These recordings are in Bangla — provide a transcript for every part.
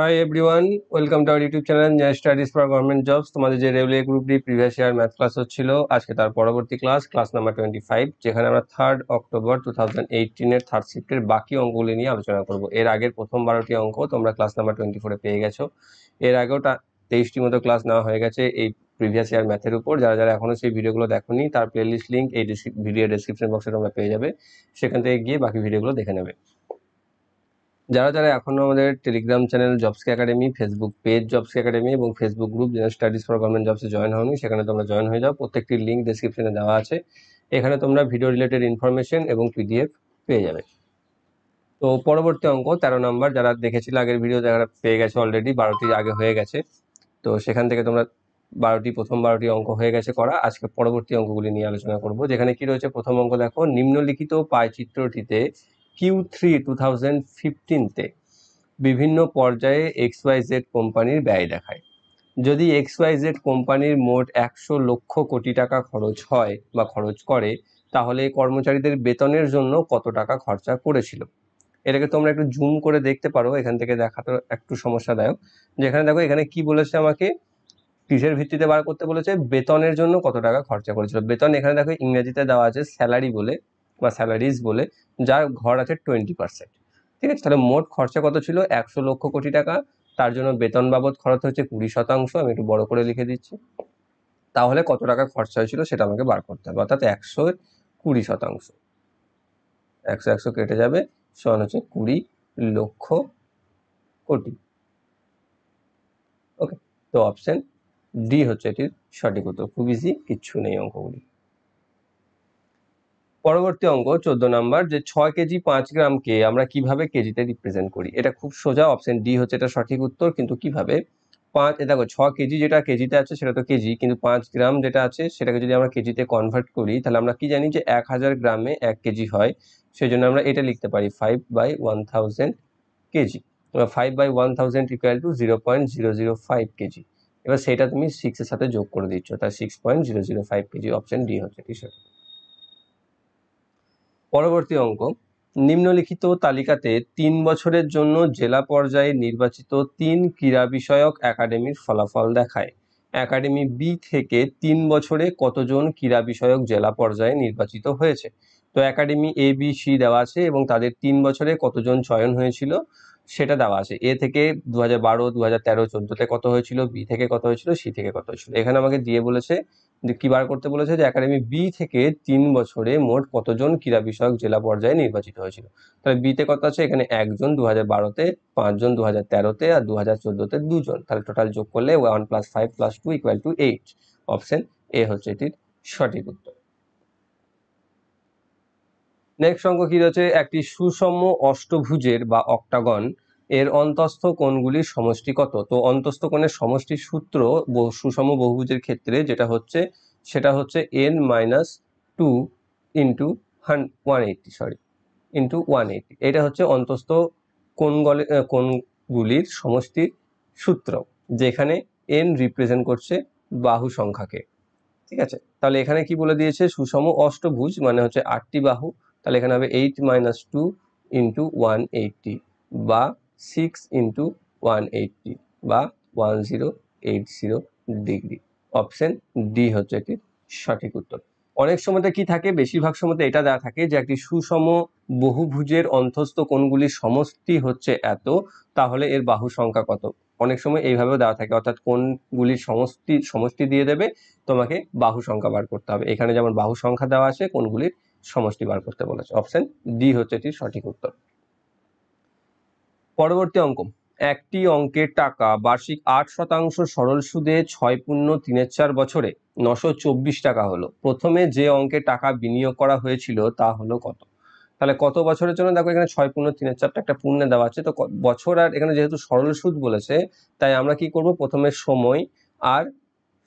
high everyone welcome to our YouTube channel Joy studies for government jobs তোমাদের যে regular group D previous year math class হচ্ছিল আজকে তার পরবর্তী class class number twenty five যেখানে আমরা থার্ড অক্টোবর টু থাউজেন্ড এইটিনের থার্ড শিফটের বাকি অঙ্কগুলি নিয়ে আলোচনা করব এর আগের প্রথম বারোটি অঙ্ক তোমরা ক্লাস নাম্বার টোয়েন্টি ফোরে পেয়ে গেছো এর আগেও তেইশটি মতো ক্লাস নেওয়া হয়ে গেছে এই প্রিভিয়াস ইয়ার ম্যাথের উপর যারা যারা এখনও সেই ভিডিওগুলো নি তার প্লেলিস্ট লিঙ্ক এই ভিডিও ডেসক্রিপশন বক্সে তোমরা পেয়ে যাবে সেখান থেকে গিয়ে বাকি ভিডিওগুলো দেখে নেবে যারা যারা এখনও আমাদের টেলিগ্রাম চ্যানেল জবসকে একাডেমি ফেসবুক পেজ জবসকে একাডেমি এবং ফেসবুক গ্রুপ যেন স্টাডিজ ফর গভর্নমেন্ট জবসে জয়েন হওনি সেখানে তোমরা জয়েন হয়ে যাও প্রত্যেকটি লিঙ্ক ডিসক্রিপশনে দেওয়া আছে এখানে তোমরা ভিডিও রিলেটেড ইনফরমেশন এবং পিডিএফ পেয়ে যাবে তো পরবর্তী অঙ্ক তেরো নম্বর যারা দেখেছিল আগের ভিডিও যারা পেয়ে গেছে অলরেডি বারোটি আগে হয়ে গেছে তো সেখান থেকে তোমরা বারোটি প্রথম বারোটি অঙ্ক হয়ে গেছে করা আজকে পরবর্তী অঙ্কগুলি নিয়ে আলোচনা করব যেখানে কি রয়েছে প্রথম অঙ্ক দেখো নিম্নলিখিত পায়চিত্রটিতে কিউ থ্রি টু থাউজেন্ড ফিফটিনতে বিভিন্ন পর্যায়ে এক্স ওয়াই জেড কোম্পানির ব্যয় দেখায় যদি এক্স ওয়াই জেড কোম্পানির মোট একশো লক্ষ কোটি টাকা খরচ হয় বা খরচ করে তাহলে কর্মচারীদের বেতনের জন্য কত টাকা খরচা করেছিল এটাকে তোমরা একটু জুম করে দেখতে পারো এখান থেকে দেখাতে একটু সমস্যাদায়ক যেখানে দেখো এখানে কি বলেছে আমাকে কিসের ভিত্তিতে বার করতে বলেছে বেতনের জন্য কত টাকা খরচা করেছিল বেতন এখানে দেখো ইংরেজিতে দেওয়া আছে স্যালারি বলে বা স্যালারিজ বলে যার ঘর আছে টোয়েন্টি পার্সেন্ট ঠিক আছে তাহলে মোট খরচা কত ছিল একশো লক্ষ কোটি টাকা তার জন্য বেতন বাবদ খরচ হচ্ছে কুড়ি শতাংশ আমি একটু বড় করে লিখে দিচ্ছি তাহলে কত টাকা খরচা হয়েছিল সেটা আমাকে বার করতে হবে অর্থাৎ একশো কুড়ি শতাংশ একশো একশো কেটে যাবে সমান হচ্ছে কুড়ি লক্ষ কোটি ওকে তো অপশন ডি হচ্ছে এটির সঠিক উত্তর খুব ইজি কিচ্ছু নেই অঙ্কগুলি পরবর্তী অঙ্ক চোদ্দ নাম্বার যে ছয় কেজি পাঁচ গ্রামকে আমরা কিভাবে কেজিতে রিপ্রেজেন্ট করি এটা খুব সোজা অপশন ডি হচ্ছে এটা সঠিক উত্তর কিন্তু কিভাবে পাঁচ দেখো ছ কেজি যেটা কেজিতে আছে সেটা তো কেজি কিন্তু পাঁচ গ্রাম যেটা আছে সেটাকে যদি আমরা কেজিতে কনভার্ট করি তাহলে আমরা কি জানি যে এক হাজার গ্রামে এক কেজি হয় সেই জন্য আমরা এটা লিখতে পারি five by one thousand KG five by one thousand equal to zero point zero zero five KG এবার সেটা তুমি সিক্সের সাথে যোগ করে দিচ্ছ তার six point zero zero five KG option D হচ্ছে কিসের পরবর্তী অঙ্ক নিম্নলিখিত তালিকাতে তিন বছরের জন্য জেলা পর্যায়ে নির্বাচিত তিন ক্রীড়া বিষয়ক একাডেমির ফলাফল দেখায় একাডেমি বি থেকে তিন বছরে কতজন ক্রীড়া বিষয়ক জেলা পর্যায়ে নির্বাচিত হয়েছে তো একাডেমি এ বি সি দেওয়া আছে এবং তাদের তিন বছরে কতজন চয়ন হয়েছিল সেটা দেওয়া আছে এ থেকে দু হাজার বারো দু হাজার তেরো চোদ্দোতে কত হয়েছিল বি থেকে কত হয়েছিল সি থেকে কত হয়েছিল এখানে আমাকে দিয়ে বলেছে যে কী বার করতে বলেছে যে একাডেমি বি থেকে তিন বছরে মোট কতজন ক্রীড়া বিষয়ক জেলা পর্যায়ে নির্বাচিত হয়েছিল তাহলে বিতে কত আছে এখানে একজন দু হাজার বারোতে পাঁচজন দু হাজার তেরোতে আর দু হাজার চোদ্দোতে দুজন তাহলে টোটাল যোগ করলে one plus five plus two equal to eight option A হচ্ছে এটির সঠিক উত্তর নেক্সট অঙ্ক কি রয়েছে একটি সুষম অষ্টভুজের বা অক্টাগন এর অন্তস্থ কোণগুলির সমষ্টি কত তো অন্তস্থ কোণের সমষ্টির সূত্র সুষম বহুভুজের ক্ষেত্রে যেটা হচ্ছে সেটা হচ্ছে N minus two into one one eighty sorry into one eighty এটা হচ্ছে অন্তস্থ কোণগলে কোণগুলির সমষ্টির সূত্র যেখানে এন রিপ্রেজেন্ট করছে বাহু সংখ্যাকে ঠিক আছে তাহলে এখানে কি বলে দিয়েছে সুষম অষ্টভুজ মানে হচ্ছে আটটি বাহু তাহলে এখানে হবে eight minus two into one eighty বা সিক্স ইন্টু ওয়ান এইটটি বা one zero eight zero degree option D হচ্ছে একটি সঠিক উত্তর অনেক সময়তে কি থাকে বেশিরভাগ সময়তে এটা দেওয়া থাকে যে একটি সুষম বহুভুজের অন্তস্থ কোণগুলির সমষ্টি হচ্ছে এত তাহলে এর বাহু সংখ্যা কত অনেক সময় এইভাবেও দেওয়া থাকে অর্থাৎ কোনগুলির সমষ্টি সমষ্টি দিয়ে দেবে তোমাকে বাহু সংখ্যা বার করতে হবে এখানে যেমন বাহু সংখ্যা দেওয়া আছে কোনগুলির সমষ্টি বার করতে বলেছে অপশন ডি হচ্ছে এটির সঠিক উত্তর পরবর্তী অঙ্ক একটি অঙ্কের টাকা বার্ষিক আট শতাংশ সরল সুদে ছয় পূর্ণ তিনের চার বছরে নশো চব্বিশ টাকা হলো প্রথমে যে অঙ্কে টাকা বিনিয়োগ করা হয়েছিল তা হলো কত তাহলে কত বছরের জন্য দেখো এখানে ছয় পূর্ণ তিনের চারটা একটা পূর্ণে দেওয়া আছে তো বছর আর এখানে যেহেতু সরল সুদ বলেছে তাই আমরা কি করব প্রথমে সময় আর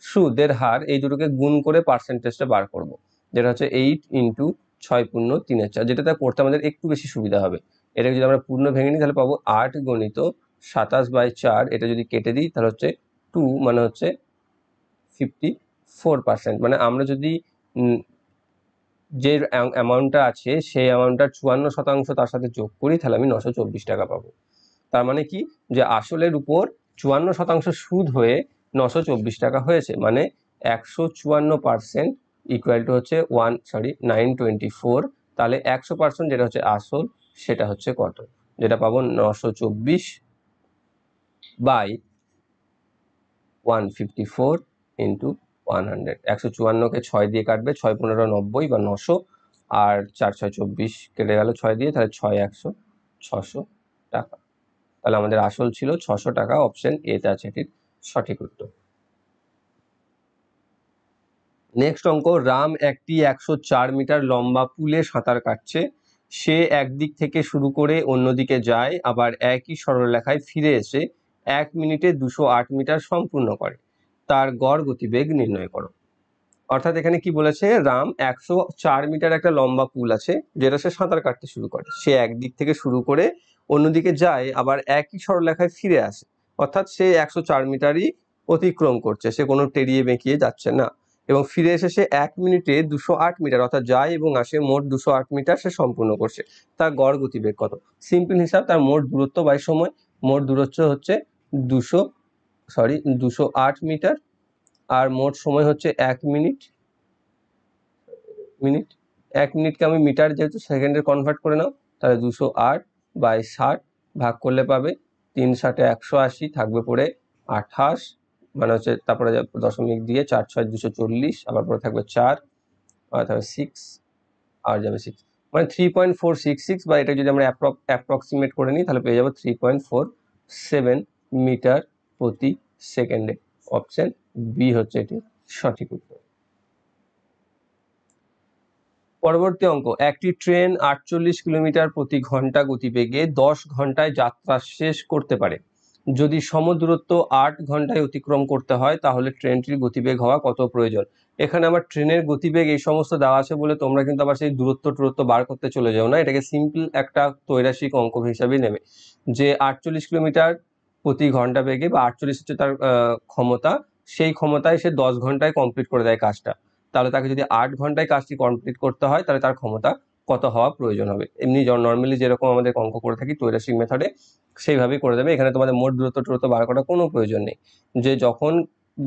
সুদের হার এই দুটোকে গুণ করে পার্সেন্টেজটা বার করব যেটা হচ্ছে এইট ইন্টু ছয় পূর্ণ তিনের চার যেটাতে পড়তে আমাদের একটু বেশি সুবিধা হবে এটাকে যদি আমরা পূর্ণ ভেঙে নিই তাহলে পাবো আট গণিত সাতাশ বাই চার এটা যদি কেটে দিই তাহলে হচ্ছে টু মানে হচ্ছে ফিফটি ফোর পার্সেন্ট মানে আমরা যদি যে অ্যামাউন্টটা আছে সেই অ্যামাউন্টটা চুয়ান্ন শতাংশ তার সাথে যোগ করি তাহলে আমি নশো চব্বিশ টাকা পাবো তার মানে কি যে আসলের উপর চুয়ান্ন শতাংশ সুদ হয়ে নশো চব্বিশ টাকা হয়েছে মানে একশো চুয়ান্ন পার্সেন্ট ইকুয়াল টু হচ্ছে one sorry nine twenty four তাহলে একশো পার্সেন্ট যেটা হচ্ছে আসল সেটা হচ্ছে কত যেটা পাবো নশো চব্বিশ by one fifty four into one hundred একশো চুয়ান্নকে ছয় দিয়ে কাটবে ছয় পনেরো নব্বই বা নশো আর চার ছয় চব্বিশ কেটে গেল ছয় দিয়ে তাহলে ছয় একশো ছশো টাকা তাহলে আমাদের আসল ছিল ছশো টাকা অপশন এতে আছে এটির সঠিক উত্তর নেক্সট অঙ্ক রাম একটি একশো চার মিটার লম্বা পুলে সাঁতার কাটছে সে একদিক থেকে শুরু করে অন্যদিকে যায় আবার একই সরলরেখায় ফিরে এসে এক মিনিটে দুশো আট মিটার সম্পূর্ণ করে তার গড় গতিবেগ নির্ণয় করো অর্থাৎ এখানে কি বলেছে রাম একশো চার মিটার একটা লম্বা পুল আছে যেটা সে সাঁতার কাটতে শুরু করে সে একদিক থেকে শুরু করে অন্যদিকে যায় আবার একই সরলরেখায় ফিরে আসে অর্থাৎ সে একশো চার মিটারই অতিক্রম করছে সে কোনো টেরিয়ে বেঁকিয়ে যাচ্ছে না এবং ফিরে এসে সে এক মিনিটে দুশো আট মিটার অর্থাৎ যায় এবং আসে মোট দুশো আট মিটার সে সম্পূর্ণ করছে তার গড় গতিবেগ কত সিম্পল হিসাব তার মোট দূরত্ব বাই সময় মোট দূরত্ব হচ্ছে দুশো সরি দুশো আট মিটার আর মোট সময় হচ্ছে এক মিনিট মিনিট এক মিনিটকে আমি মিটার যেহেতু সেকেন্ডে কনভার্ট করে নাও তাহলে দুশো আট বাই ষাট ভাগ করলে পাবে তিন ষাটে একশো আশি থাকবে পরে আঠাশ মানে হচ্ছে তারপরে দশমিক দিয়ে চার ছয় দুশো চল্লিশ আবার পরে থাকবে চার আর থাকবে সিক্স আর যাবে সিক্স মানে three point four six six বা এটা যদি আমরা অ্যাপ্রক্সিমেট করে নিই তাহলে পেয়ে যাবো three point four seven meter প্রতি সেকেন্ডে অপশন বি হচ্ছে এটি সঠিক উত্তর পরবর্তী অঙ্ক একটি ট্রেন আটচল্লিশ কিলোমিটার প্রতি ঘন্টা গতিবেগে দশ ঘন্টায় যাত্রা শেষ করতে পারে যদি সমদূরত্ব আট ঘন্টায় অতিক্রম করতে হয় তাহলে ট্রেনটির গতিবেগ হওয়া কত প্রয়োজন এখানে আমার ট্রেনের গতিবেগ এই সমস্ত দেওয়া আছে বলে তোমরা কিন্তু আবার সেই দূরত্ব টুরত্ব বার করতে চলে যাও না এটাকে সিম্পল একটা তৈরাসিক অঙ্ক হিসাবে নেবে যে আটচল্লিশ কিলোমিটার প্রতি ঘন্টা বেগে বা আটচল্লিশ হচ্ছে তার ক্ষমতা সেই ক্ষমতায় সে দশ ঘন্টায় কমপ্লিট করে দেয় কাজটা তাহলে তাকে যদি আট ঘন্টায় কাজটি কমপ্লিট করতে হয় তাহলে তার ক্ষমতা কত হওয়া প্রয়োজন হবে এমনি নর্মালি যেরকম আমাদের অঙ্ক করে থাকি টোয়েরাসিক মেথডে সেইভাবেই করে দেবে এখানে তোমাদের মোট দূরত্ব টুরত্ব বার করার কোনো প্রয়োজন নেই যে যখন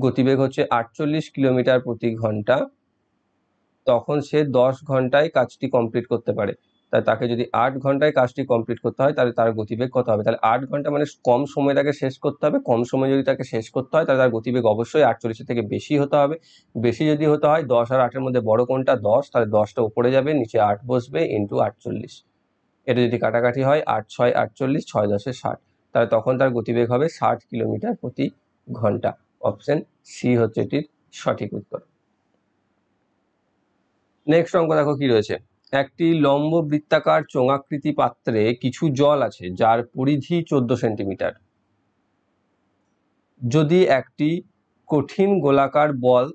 গতিবেগ হচ্ছে আটচল্লিশ কিলোমিটার প্রতি ঘন্টা তখন সে দশ ঘন্টায় কাজটি কমপ্লিট করতে পারে তাই তাকে যদি আট ঘন্টায় কাজটি কমপ্লিট করতে হয় তাহলে তার গতিবেগ কত হবে তাহলে আট ঘন্টা মানে কম সময়ে তাকে শেষ করতে হবে কম সময়ে যদি তাকে শেষ করতে হয় তাহলে তার গতিবেগ অবশ্যই আটচল্লিশের থেকে বেশি হতে হবে বেশি যদি হতে হয় দশ আর আটের মধ্যে বড় কোনটা দশ তাহলে দশটা উপরে যাবে নিচে আট বসবে ইন্টু আটচল্লিশ এটা যদি কাটাকাটি হয় আট ছয় আটচল্লিশ ছয় দশে ষাট তাহলে তখন তার গতিবেগ হবে ষাট কিলোমিটার প্রতি ঘন্টা অপশন সি হচ্ছে এটির সঠিক উত্তর নেক্সট অঙ্ক দেখো কি রয়েছে একটি লম্ব বৃত্তাকার চোঙাকৃতি পাত্রে কিছু জল আছে যার পরিধি চোদ্দ সেন্টিমিটার যদি একটি কঠিন গোলাকার বল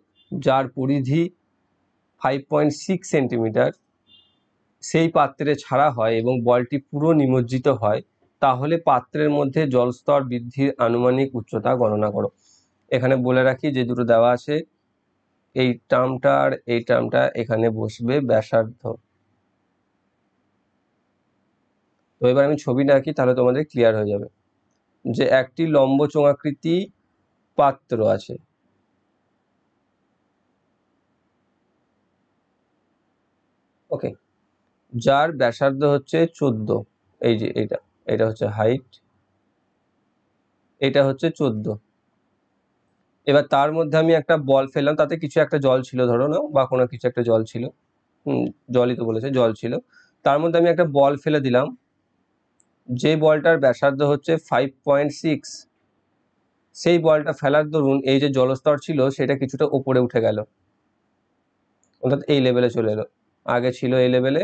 যার পরিধি ফাইভ পয়েন্ট সিক্স সেন্টিমিটার সেই পাত্রে ছাড়া হয় এবং বলটি পুরো নিমজ্জিত হয় তাহলে পাত্রের মধ্যে জলস্তর বৃদ্ধির আনুমানিক উচ্চতা গণনা করো এখানে বলে রাখি যে দুটো দেওয়া আছে এই টার্মটার এই টার্মটা এখানে বসবে ব্যাসার্ধ তো এবার আমি ছবি না আঁকি তাহলে তোমাদের ক্লিয়ার হয়ে যাবে যে একটি লম্ব চোঙাকৃতি পাত্র আছে ওকে যার ব্যাসার্ধ হচ্ছে চোদ্দ এই যে এটা এটা হচ্ছে হাইট এটা হচ্ছে চোদ্দ এবার তার মধ্যে আমি একটা বল ফেললাম তাতে কিছু একটা জল ছিল ধরো না বা কোনো কিছু একটা জল ছিল হুম জলই তো বলেছে জল ছিল তার মধ্যে আমি একটা বল ফেলে দিলাম যে বলটার ব্যাসার্ধ হচ্ছে ফাইভ পয়েন্ট সিক্স সেই বলটা ফেলার দরুন এই যে জলস্তর ছিল সেটা কিছুটা ওপরে উঠে গেল অর্থাৎ এই লেভেলে চলে এলো আগে ছিল এই লেভেলে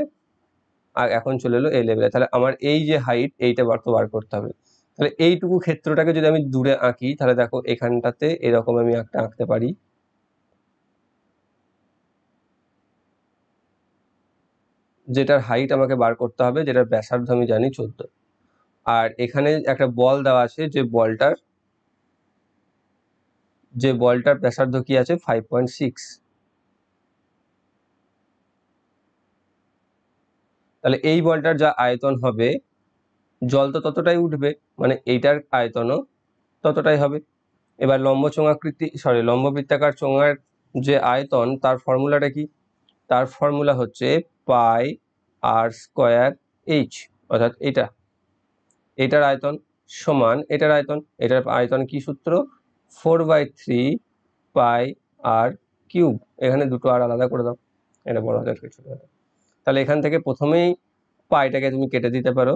আর এখন চলে এলো এই লেভেলে তাহলে আমার এই যে হাইট এইটা বার তো বার করতে হবে তাহলে এইটুকু ক্ষেত্রটাকে যদি আমি দূরে আঁকি তাহলে দেখো এখানটাতে এরকম আমি একটা আঁকতে পারি যেটার হাইট আমাকে বার করতে হবে যেটার ব্যাসার্ধ আমি জানি চোদ্দ আর এখানে একটা বল দেওয়া আছে যে বলটার যে বলটার ব্যাসার্ধ কি আছে ফাইভ পয়েন্ট সিক্স তাহলে এই বলটার যা আয়তন হবে জল তো ততটাই উঠবে মানে এইটার আয়তনও ততটাই হবে এবার লম্ব চোঙাকৃতি সরি লম্ব বৃত্তাকার চোঙার যে আয়তন তার ফর্মুলাটা কি তার ফর্মুলা হচ্ছে পাই আর স্কোয়ার এইচ অর্থাৎ এটা এটার আয়তন সমান এটার আয়তন এটার আয়তন কি সূত্র four by three pi R cube এখানে দুটো আর আলাদা করে দাও এটা বড় হাজার ছোটো হাজার তাহলে এখান থেকে প্রথমেই পাইটাকে তুমি কেটে দিতে পারো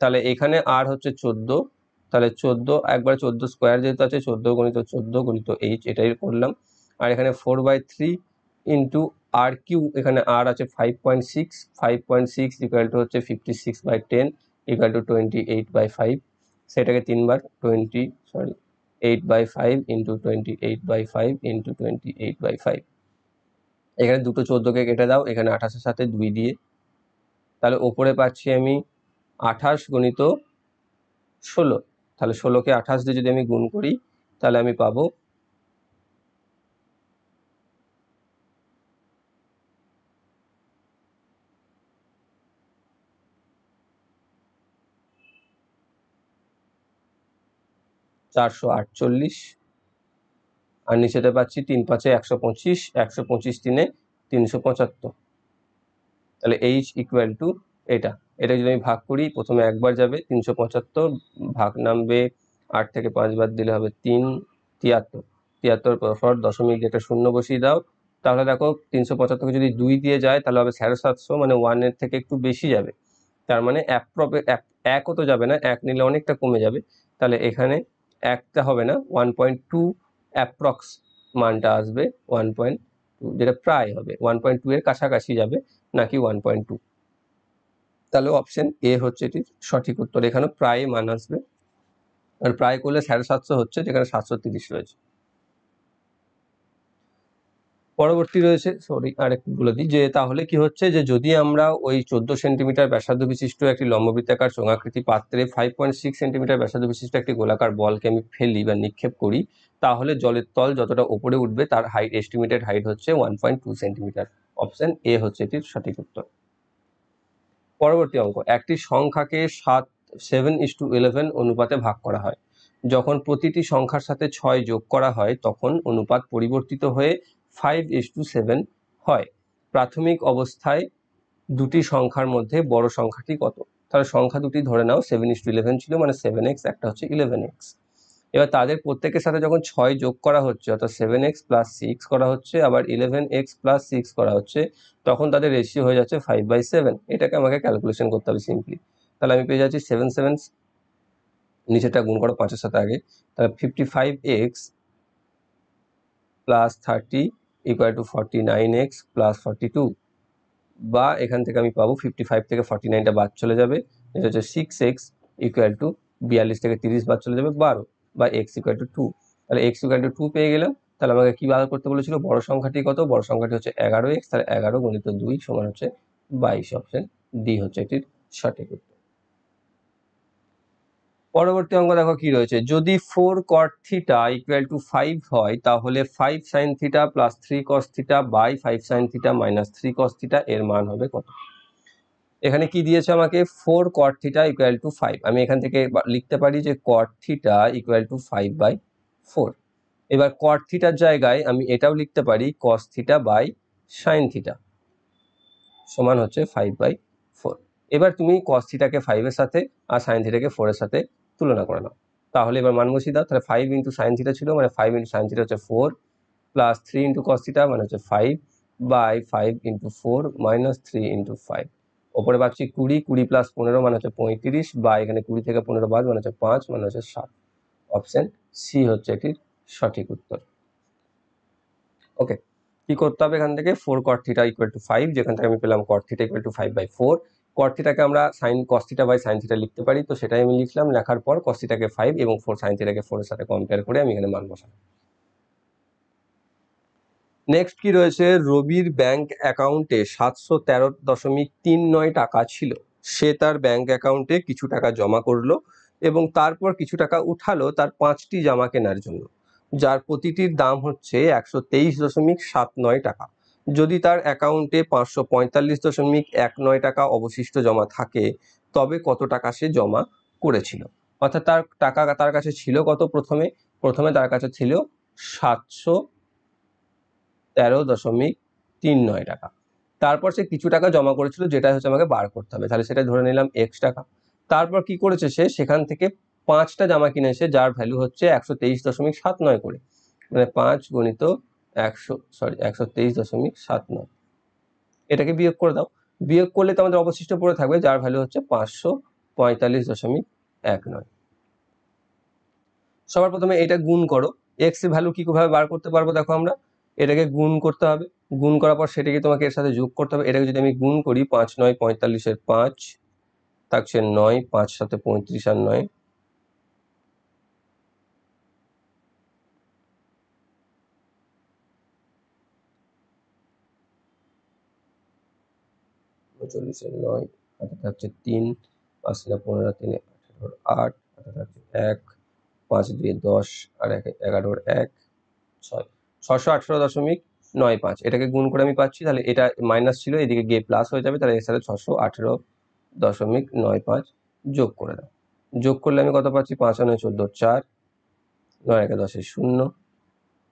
তাহলে এখানে আর হচ্ছে চোদ্দ তাহলে চোদ্দো একবার চোদ্দো স্কোয়ার যেহেতু আছে চোদ্দো গণিত চোদ্দো গণিত এইচ এটাই করলাম আর এখানে four by three into R cube এখানে আর আছে five point six five point six equal to হচ্ছে fifty six by ten equal to twenty eight by five সেটাকে তিনবার twenty sorry eight by five into twenty eight by five into twenty eight by five এখানে দুটো চোদ্দোকে কেটে দাও এখানে আঠাশের সাথে দুই দিয়ে তাহলে ওপরে পাচ্ছি আমি আঠাশ গণিত ষোলো তাহলে ষোলোকে আঠাশ দিয়ে যদি আমি গুণ করি তাহলে আমি পাবো চারশো আটচল্লিশ আর নিচেটা পাচ্ছি তিন পাঁচে একশো পঁচিশ একশো পঁচিশ তিনে তিনশো পঁচাত্তর তাহলে এইচ ইকুয়াল টু এটা এটা যদি আমি ভাগ করি প্রথমে একবার যাবে তিনশো পঁচাত্তর ভাগ নামবে আট থেকে পাঁচবার দিলে হবে তিন তিয়াত্তর তিয়াত্তর পর দশমিক একটা শূন্য বসিয়ে দাও তাহলে দেখো তিনশো পঁচাত্তরকে যদি দুই দিয়ে যায় তাহলে হবে সাড়ে সাতশো মানে ওয়ানের থেকে একটু বেশি যাবে তার মানে অ্যাপ্রপে একও তো যাবে না এক নিলে অনেকটা কমে যাবে তাহলে এখানে একটা হবে না ওয়ান পয়েন্ট টু অ্যাপ্রক্স মানটা আসবে ওয়ান পয়েন্ট টু যেটা প্রায় হবে ওয়ান পয়েন্ট টু এর কাছাকাছি যাবে নাকি ওয়ান পয়েন্ট টু তাহলে অপশন এ হচ্ছে এটির সঠিক উত্তর এখানে প্রায় মান আসবে আর প্রায় করলে সাড়ে সাতশো হচ্ছে যেখানে সাতশো তিরিশ রয়েছে পরবর্তী রয়েছে সরি আরেকটু বলে দিই যে তাহলে কি হচ্ছে যে যদি আমরা ওই চোদ্দ সেন্টিমিটার ব্যাসার্ধ বিশিষ্ট একটি লম্ববৃত্তাকার সংখ্যাকৃতি পাত্রে ফাইভ পয়েন্ট সিক্স সেন্টিমিটার ব্যাসার্ধ বিশিষ্ট একটি গোলাকার বলকে আমি ফেলি বা নিক্ষেপ করি তাহলে জলের তল যতটা ওপরে উঠবে তার হাইট এস্টিমেটেড হাইট হচ্ছে one point two centimetre option A হচ্ছে এটির সঠিক উত্তর পরবর্তী অঙ্ক একটি সংখ্যাকে সাত সেভেন ইস টু ইলেভেন অনুপাতে ভাগ করা হয় যখন প্রতিটি সংখ্যার সাথে ছয় যোগ করা হয় তখন অনুপাত পরিবর্তিত হয়ে ফাইভ এস টু সেভেন হয় প্রাথমিক অবস্থায় দুটি সংখ্যার মধ্যে বড় সংখ্যাটি কত তাহলে সংখ্যা দুটি ধরে নাও সেভেন ইস টু ইলেভেন ছিল মানে সেভেন এক্স একটা হচ্ছে ইলেভেন এক্স এবার তাদের প্রত্যেকের সাথে যখন ছয় যোগ করা হচ্ছে অর্থাৎ সেভেন এক্স প্লাস সিক্স করা হচ্ছে আবার ইলেভেন এক্স প্লাস সিক্স করা হচ্ছে তখন তাদের রেশিও হয়ে যাচ্ছে ফাইভ বাই সেভেন এটাকে আমাকে ক্যালকুলেশন করতে হবে সিম্পলি তাহলে আমি পেয়ে যাচ্ছি সেভেন সেভেন নিচেটা গুণ করো পাঁচের সাথে আগে তাহলে fifty five X plus thirty equal to forty nine X plus forty two বা এখান থেকে আমি পাবো ফিফটি ফাইভ থেকে ফর্টি নাইনটা বাদ চলে যাবে যেটা হচ্ছে সিক্স এক্স ইকুয়াল টু বিয়াল্লিশ থেকে তিরিশ বাদ চলে যাবে বারো বা এক্স ইকুয়াল টু টু তাহলে এক্স ইকুয়াল টু টু পেয়ে গেলাম তাহলে আমাকে কী বার করতে বলেছিল বড় সংখ্যাটি কত বড় সংখ্যাটি হচ্ছে এগারো এক্স তাহলে এগারো গণিত দুই সমান হচ্ছে বাইশ অপশন ডি হচ্ছে এটির সঠিক উত্তর পরবর্তী অঙ্ক দেখো কি রয়েছে যদি four cot theta equal to five হয় তাহলে five sine theta plus three cos theta by five sine theta minus three cos theta এর মান হবে কত এখানে কি দিয়েছে আমাকে four cot theta equal to five আমি এখান থেকে লিখতে পারি যে cot theta equal to five by four এবার কট থিটার জায়গায় আমি এটাও লিখতে পারি cos theta by sine theta সমান হচ্ছে ফাইভ বাই ফোর এবার তুমি কস থিটাকে ফাইভের সাথে আর সাইন থিটাকে ফোরের সাথে তুলনা করে নাও তাহলে এবার মান বসিয়ে দাও তাহলে ফাইভ ইন্টু সাইন থিটা ছিল মানে ফাইভ ইন্টু সাইন থিটা হচ্ছে four plus three into cos theta মানে হচ্ছে five by five into four minus three into five ওপরে পাচ্ছি কুড়ি কুড়ি প্লাস পনেরো মানে হচ্ছে পঁয়ত্রিশ বা এখানে কুড়ি থেকে পনেরো বাদ মানে হচ্ছে পাঁচ মানে হচ্ছে সাত অপশান সি হচ্ছে এটির সঠিক উত্তর ওকে কি করতে হবে এখান থেকে four cot theta equal to five যেখান থেকে আমি পেলাম cot theta equal to five by four কর্থিটাকে আমরা sine cos theta by sine theta লিখতে পারি তো সেটাই আমি লিখলাম লেখার পর কস্তিটাকে ফাইভ এবং ফোর সাইন থিটাকে ফোরের সাথে কম্পেয়ার করে আমি এখানে মান বসালাম নেক্সট কি রয়েছে রবির ব্যাংক অ্যাকাউন্টে সাতশো তেরো দশমিক তিন নয় টাকা ছিল সে তার ব্যাংক অ্যাকাউন্টে কিছু টাকা জমা করলো এবং তারপর কিছু টাকা উঠালো তার পাঁচটি জামা কেনার জন্য যার প্রতিটির দাম হচ্ছে একশো তেইশ দশমিক সাত নয় টাকা যদি তার অ্যাকাউন্টে পাঁচশো পঁয়তাল্লিশ দশমিক এক নয় টাকা অবশিষ্ট জমা থাকে তবে কত টাকা সে জমা করেছিল অর্থাৎ তার টাকা তার কাছে ছিল কত প্রথমে প্রথমে তার কাছে ছিল সাতশো তেরো দশমিক তিন নয় টাকা তারপর সে কিছু টাকা জমা করেছিল যেটা হচ্ছে আমাকে বার করতে হবে তাহলে সেটা ধরে নিলাম এক্স টাকা তারপর কি করেছে সে সেখান থেকে পাঁচটা জামা কিনেছে যার ভ্যালু হচ্ছে একশো তেইশ দশমিক সাত নয় করে মানে পাঁচ গণিত একশো সরি একশো তেইশ দশমিক সাত নয় এটাকে বিয়োগ করে দাও বিয়োগ করলে তোমাদের অবশিষ্ট পড়ে থাকবে যার ভ্যালু হচ্ছে পাঁচশো পঁয়তাল্লিশ দশমিক এক নয় সবার প্রথমে এটা গুণ করো এক্স ভ্যালু কী কীভাবে বার করতে পারবো দেখো আমরা এটাকে গুণ করতে হবে গুণ করার পর সেটাকে তোমাকে এর সাথে যোগ করতে হবে এটাকে যদি আমি গুণ করি পাঁচ নয় পঁয়তাল্লিশের পাঁচ থাকছে নয় পাঁচ সাথে পঁয়ত্রিশ আর নয় উনচল্লিশের নয় হাতে থাকছে তিন পাঁচ না পনেরো তিনে আঠারোর আট হাতে থাকছে এক পাঁচ দুই দশ আর এক এগারোর এক ছয় ছশো আঠারো দশমিক নয় পাঁচ এটাকে গুণ করে আমি পাচ্ছি তাহলে এটা মাইনাস ছিল এদিকে গিয়ে প্লাস হয়ে যাবে তাহলে এর সাথে ছশো আঠেরো দশমিক নয় পাঁচ যোগ করে দাও যোগ করলে আমি কত পাচ্ছি পাঁচ নয় চোদ্দো চার নয় একে দশে শূন্য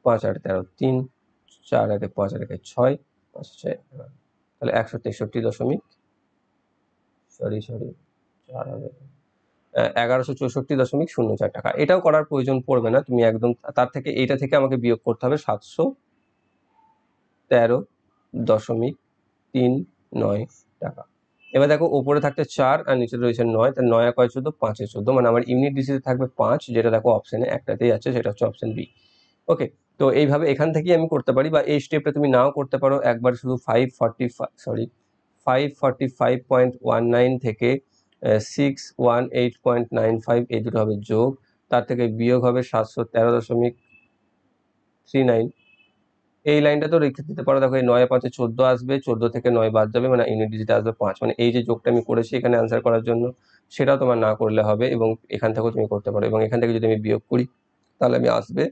পাঁচ আট তেরো তিন চার একে পাঁচ আর একে ছয় পাঁচ ছয় এগারো তাহলে একশো তেষট্টি দশমিক সরি সরি চার হবে এগারোশো চৌষট্টি দশমিক শূন্য চার টাকা এটাও করার প্রয়োজন পড়বে না তুমি একদম তার থেকে এইটা থেকে আমাকে বিয়োগ করতে হবে সাতশো তেরো দশমিক তিন নয় টাকা এবার দেখো ওপরে থাকতে চার আর নিচে রয়েছে নয় তার নয় কয় চোদ্দো পাঁচে চোদ্দো মানে আমার ইউনিট ডিসিতে থাকবে পাঁচ যেটা দেখো অপশানে একটাতেই আছে সেটা হচ্ছে অপশান বি ওকে তো এইভাবে এখান থেকে আমি করতে পারি বা এই স্টেপটা তুমি নাও করতে পারো একবার শুধু five forty sorry five five point one nine থেকে six one eight point nine five এই দুটো হবে যোগ তার থেকে বিয়োগ হবে সাতশো তেরো দশমিক থ্রি নাইন এই লাইনটা তো রেখে দিতে পারো দেখো এই নয় পাঁচে চোদ্দো আসবে চোদ্দো থেকে নয় বাদ যাবে মানে ইউনিট ডিজিটে আসবে পাঁচ মানে এই যে যোগটা আমি করেছি এখানে অ্যান্সার করার জন্য সেটাও তোমার না করলে হবে এবং এখান থেকেও তুমি করতে পারো এবং এখান থেকে যদি আমি বিয়োগ করি তাহলে আমি আসবে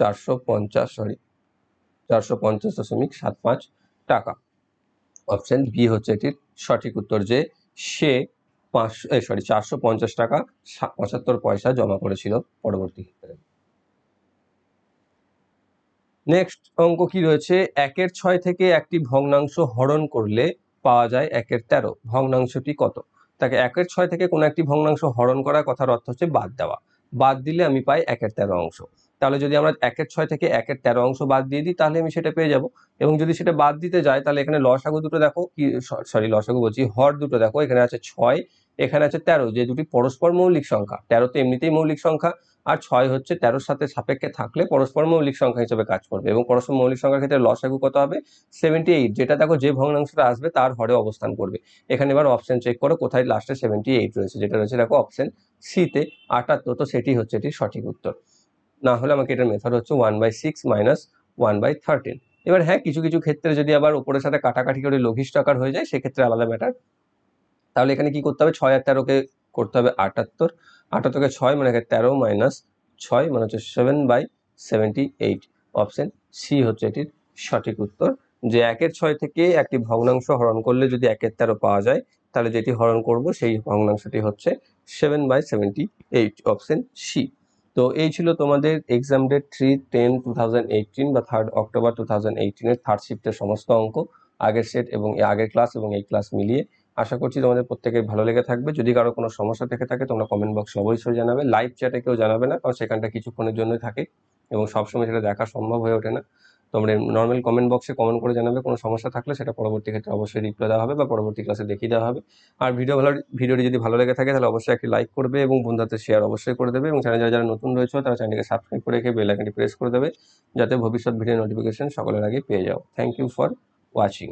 চারশো পঞ্চাশ সরি চারশো পঞ্চাশ দশমিক সাত পাঁচ টাকা অপশন বি হচ্ছে এটির সঠিক উত্তর যে সে পাঁচশো সরি চারশো পঞ্চাশ টাকা পঁচাত্তর পয়সা জমা করেছিল পরবর্তী ক্ষেত্রে নেক্সট অঙ্ক কি রয়েছে একের ছয় থেকে একটি ভগ্নাংশ হরণ করলে পাওয়া যায় একের তেরো ভগ্নাংশটি কত তাকে একের ছয় থেকে কোনো একটি ভগ্নাংশ হরণ করার কথার অর্থ হচ্ছে বাদ দেওয়া বাদ দিলে আমি পাই একের তেরো অংশ তাহলে যদি আমরা একের ছয় থেকে একের তেরো অংশ বাদ দিয়ে দিই তাহলে আমি সেটা পেয়ে যাব এবং যদি সেটা বাদ দিতে যাই তাহলে এখানে লসাগু দুটো দেখো কি সরি লসাগু বলছি হর দুটো দেখো এখানে আছে ছয় এখানে আছে তেরো যে দুটি পরস্পর মৌলিক সংখ্যা তেরো তো এমনিতেই মৌলিক সংখ্যা আর ছয় হচ্ছে তেরোর সাথে সাপেক্ষে থাকলে পরস্পর মৌলিক সংখ্যা হিসেবে কাজ করবে এবং পরস্পর মৌলিক সংখ্যার ক্ষেত্রে লসাগু কত হবে সেভেন্টি এইট যেটা দেখো যে ভগ্নাংশটা আসবে তার হরে অবস্থান করবে এখানে এবার অপশন চেক করো কোথায় লাস্টে সেভেন্টি এইট রয়েছে যেটা রয়েছে দেখো অপশন সিতে আটাত্তর তো সেটি হচ্ছে এটির সঠিক উত্তর না হলে আমাকে এটার মেথড হচ্ছে one by six minus one by thirteen এবার হ্যাঁ কিছু কিছু ক্ষেত্রে যদি আবার ওপরের সাথে কাটাকাটি করে লঘিষ্ঠ আকার হয়ে যায় সেক্ষেত্রে আলাদা ম্যাটার তাহলে এখানে কি করতে হবে ছয় আর তেরোকে করতে হবে আটাত্তর আটাত্তরকে ছয় মানে তেরো মাইনাস ছয় মানে হচ্ছে seven by seventy eight option C হচ্ছে এটির সঠিক উত্তর যে একের ছয় থেকে একটি ভগ্নাংশ হরণ করলে যদি একের তেরো পাওয়া যায় তাহলে যেটি হরণ করব সেই ভগ্নাংশটি হচ্ছে seven by seventy eight option C তো এই ছিল তোমাদের exam date three ten two বা থার্ড অক্টোবর টু থাউজেন্ড এইটিনের থার্ড শিফটের সমস্ত অঙ্ক আগের সেট এবং আগের ক্লাস এবং এই ক্লাস মিলিয়ে আশা করছি তোমাদের প্রত্যেকের ভালো লেগে থাকবে যদি কারো কোনো সমস্যা থেকে থাকে তোমরা কমেন্ট বক্সে অবশ্যই জানাবে লাইভ চ্যাটে কেউ জানাবে না কারণ সেখানটা কিছুক্ষণের জন্যই থাকে এবং সবসময় সেটা দেখা সম্ভব হয়ে ওঠে না তোমরা নর্মাল কমেন্ট বক্সে কমেন্ট করে জানাবে কোনো সমস্যা থাকলে সেটা পরবর্তী ক্ষেত্রে অবশ্যই রিপ্লাই দেওয়া হবে বা পরবর্তী ক্লাসে দেখিয়ে দেওয়া হবে আর ভিডিও ভালো ভিডিওটি যদি ভালো লেগে থাকে তাহলে অবশ্যই একটি লাইক করবে এবং বন্ধুদের শেয়ার অবশ্যই করে দেবে এবং চ্যানেল যারা যারা নতুন রয়েছে তারা চ্যানেলকে সাবস্ক্রাইব করে রেখে বেল আইকনটি প্রেস করে দেবে যাতে ভবিষ্যৎ ভিডিও নোটিফিকেশন সকলের আগে পেয়ে যাও থ্যাংক ইউ ফর ওয়াচিং